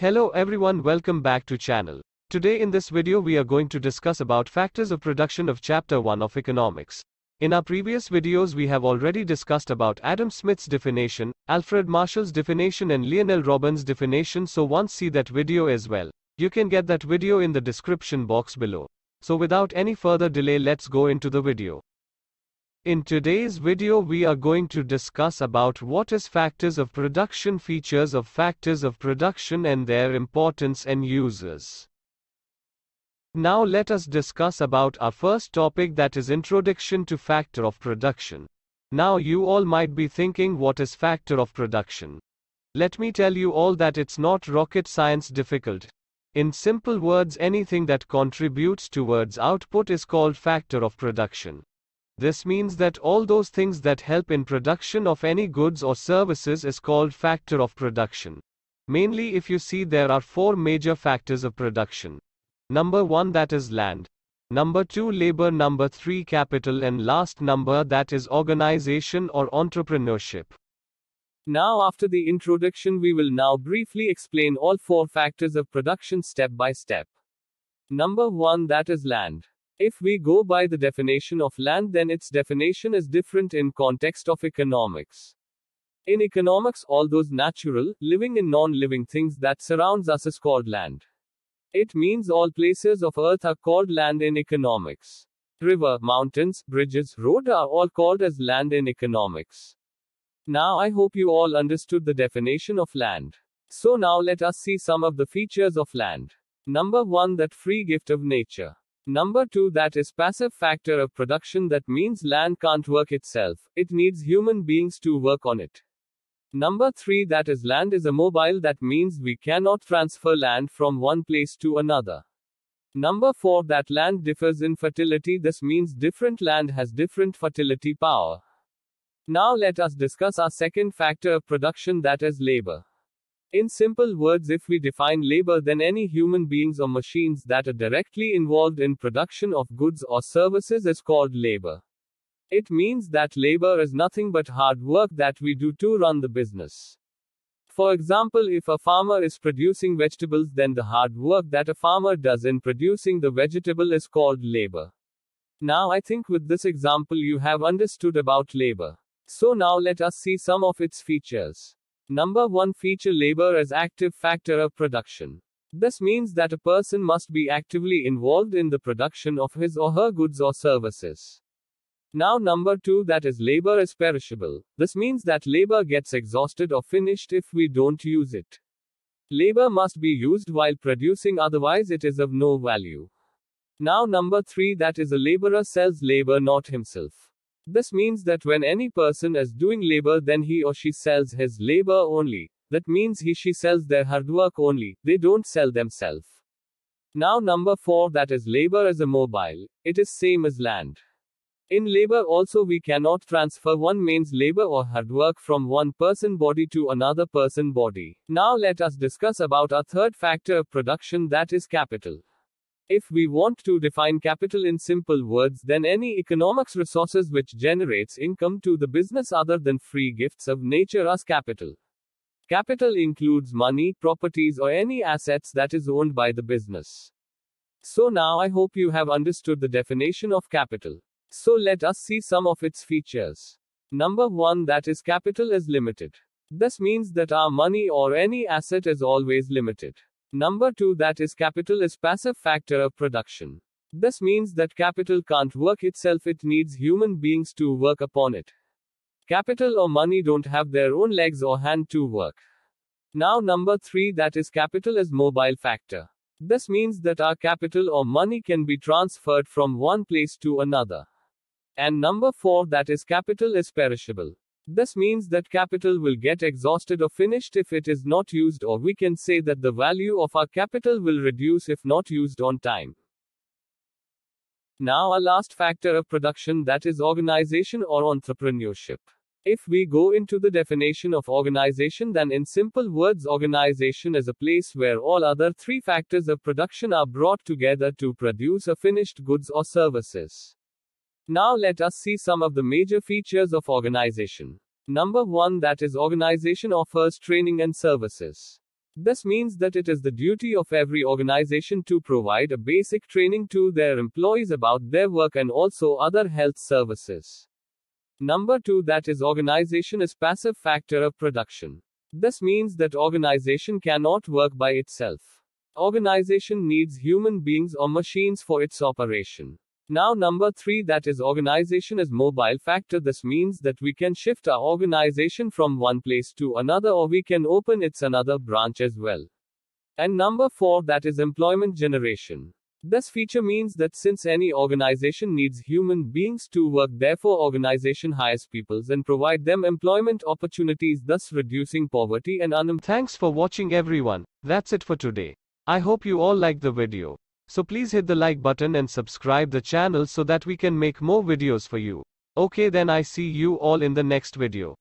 Hello everyone welcome back to channel. Today in this video we are going to discuss about factors of production of chapter 1 of economics. In our previous videos we have already discussed about Adam Smith's definition, Alfred Marshall's definition and Lionel Robbins definition so once see that video as well. You can get that video in the description box below. So without any further delay let's go into the video. In today's video we are going to discuss about what is factors of production features of factors of production and their importance and uses. Now let us discuss about our first topic that is introduction to factor of production. Now you all might be thinking what is factor of production. Let me tell you all that it's not rocket science difficult. In simple words anything that contributes towards output is called factor of production. This means that all those things that help in production of any goods or services is called factor of production. Mainly if you see there are four major factors of production. Number 1 that is land. Number 2 labor, number 3 capital and last number that is organization or entrepreneurship. Now after the introduction we will now briefly explain all four factors of production step by step. Number 1 that is land. If we go by the definition of land, then its definition is different in context of economics. In economics, all those natural, living and non-living things that surrounds us is called land. It means all places of earth are called land in economics. River, mountains, bridges, road are all called as land in economics. Now I hope you all understood the definition of land. So now let us see some of the features of land. Number 1 that free gift of nature. Number two, that is passive factor of production that means land can't work itself, it needs human beings to work on it. Number three, that is land is immobile that means we cannot transfer land from one place to another. Number four, that land differs in fertility this means different land has different fertility power. Now let us discuss our second factor of production that is labor. In simple words, if we define labor, then any human beings or machines that are directly involved in production of goods or services is called labor. It means that labor is nothing but hard work that we do to run the business. For example, if a farmer is producing vegetables, then the hard work that a farmer does in producing the vegetable is called labor. Now, I think with this example you have understood about labor. So, now let us see some of its features. Number 1 Feature labor as active factor of production. This means that a person must be actively involved in the production of his or her goods or services. Now, number two, that is, labor is perishable. This means that labor gets exhausted or finished if we don't use it. Labor must be used while producing, otherwise, it is of no value. Now, number three, that is, a laborer sells labor not himself. This means that when any person is doing labor, then he or she sells his labor only. That means he she sells their hard work only, they don't sell themselves. Now number 4 that is labor is immobile, it is same as land. In labor also we cannot transfer one man's labor or hard work from one person body to another person body. Now let us discuss about our third factor of production that is capital. If we want to define capital in simple words, then any economics resources which generates income to the business other than free gifts of nature as capital. Capital includes money, properties, or any assets that is owned by the business. So now I hope you have understood the definition of capital. So let us see some of its features. Number 1 that is capital is limited. This means that our money or any asset is always limited. Number 2 that is capital is passive factor of production. This means that capital can't work itself it needs human beings to work upon it. Capital or money don't have their own legs or hand to work. Now number 3 that is capital is mobile factor. This means that our capital or money can be transferred from one place to another. And number 4 that is capital is perishable. This means that capital will get exhausted or finished if it is not used, or we can say that the value of our capital will reduce if not used on time. Now, a last factor of production that is organization or entrepreneurship. If we go into the definition of organization, then in simple words, organization is a place where all other three factors of production are brought together to produce a finished goods or services. Now let us see some of the major features of organization. Number 1 that is organization offers training and services. This means that it is the duty of every organization to provide a basic training to their employees about their work and also other health services. Number 2 that is organization is passive factor of production. This means that organization cannot work by itself. Organization needs human beings or machines for its operation. Now, number three, that is, organization is mobile factor. This means that we can shift our organization from one place to another or we can open its another branch as well. And number four, that is, employment generation. This feature means that since any organization needs human beings to work, therefore, organization hires peoples and provide them employment opportunities, thus reducing poverty and unemployment. Thanks for watching, everyone. That's it for today. I hope you all liked the video. So please hit the like button and subscribe the channel so that we can make more videos for you. Okay then I see you all in the next video.